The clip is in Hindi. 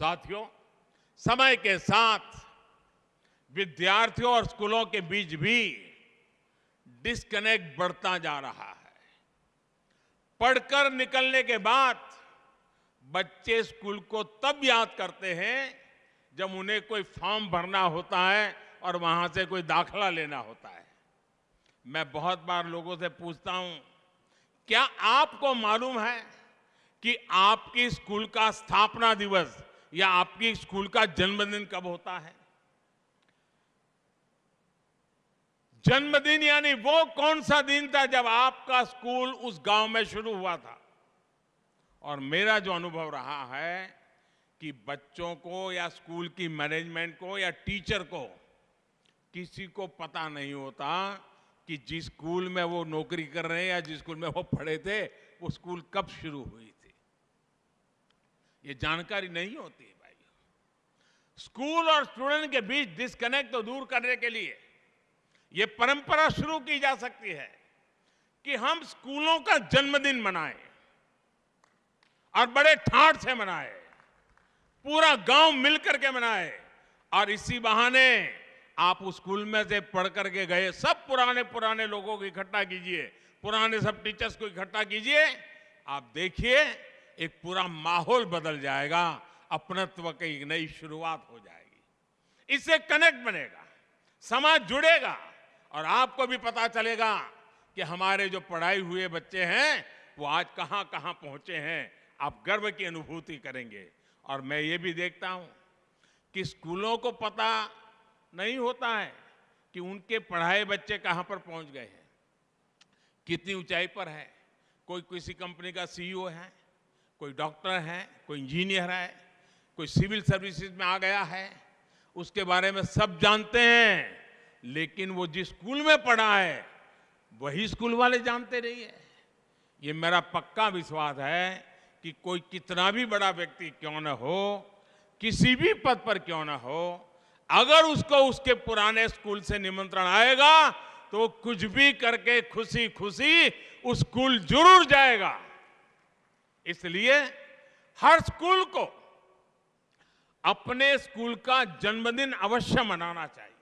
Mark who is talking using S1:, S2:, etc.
S1: साथियों समय के साथ विद्यार्थियों और स्कूलों के बीच भी डिस्कनेक्ट बढ़ता जा रहा है पढ़कर निकलने के बाद बच्चे स्कूल को तब याद करते हैं जब उन्हें कोई फॉर्म भरना होता है और वहां से कोई दाखला लेना होता है मैं बहुत बार लोगों से पूछता हूं क्या आपको मालूम है कि आपकी स्कूल का स्थापना दिवस या आपके स्कूल का जन्मदिन कब होता है जन्मदिन यानी वो कौन सा दिन था जब आपका स्कूल उस गांव में शुरू हुआ था और मेरा जो अनुभव रहा है कि बच्चों को या स्कूल की मैनेजमेंट को या टीचर को किसी को पता नहीं होता कि जिस स्कूल में वो नौकरी कर रहे हैं या जिस स्कूल में वो पढ़े थे वो स्कूल कब शुरू हुई थी ये जानकारी नहीं होती है भाई स्कूल और स्टूडेंट के बीच डिस्कनेक्ट तो दूर करने के लिए ये परंपरा शुरू की जा सकती है कि हम स्कूलों का जन्मदिन मनाएं और बड़े ठाट से मनाएं पूरा गांव मिलकर के मनाए और इसी बहाने आप उस स्कूल में से पढ़ करके गए सब पुराने पुराने लोगों को इकट्ठा कीजिए पुराने सब टीचर्स को इकट्ठा कीजिए आप देखिए एक पूरा माहौल बदल जाएगा अपनत्व की एक नई शुरुआत हो जाएगी इससे कनेक्ट बनेगा समाज जुड़ेगा और आपको भी पता चलेगा कि हमारे जो पढ़ाई हुए बच्चे हैं वो आज कहां कहां पहुंचे हैं आप गर्व की अनुभूति करेंगे और मैं ये भी देखता हूं कि स्कूलों को पता नहीं होता है कि उनके पढ़ाए बच्चे कहां पर पहुंच गए हैं कितनी ऊंचाई पर है कोई किसी कंपनी का सीईओ e है कोई डॉक्टर है कोई इंजीनियर है कोई सिविल सर्विसेज में आ गया है उसके बारे में सब जानते हैं लेकिन वो जिस स्कूल में पढ़ा है वही स्कूल वाले जानते नहीं है ये मेरा पक्का विश्वास है कि कोई कितना भी बड़ा व्यक्ति क्यों ना हो किसी भी पद पर क्यों ना हो अगर उसको उसके पुराने स्कूल से निमंत्रण आएगा तो कुछ भी करके खुशी खुशी उस स्कूल जरूर जाएगा इसलिए हर स्कूल को अपने स्कूल का जन्मदिन अवश्य मनाना चाहिए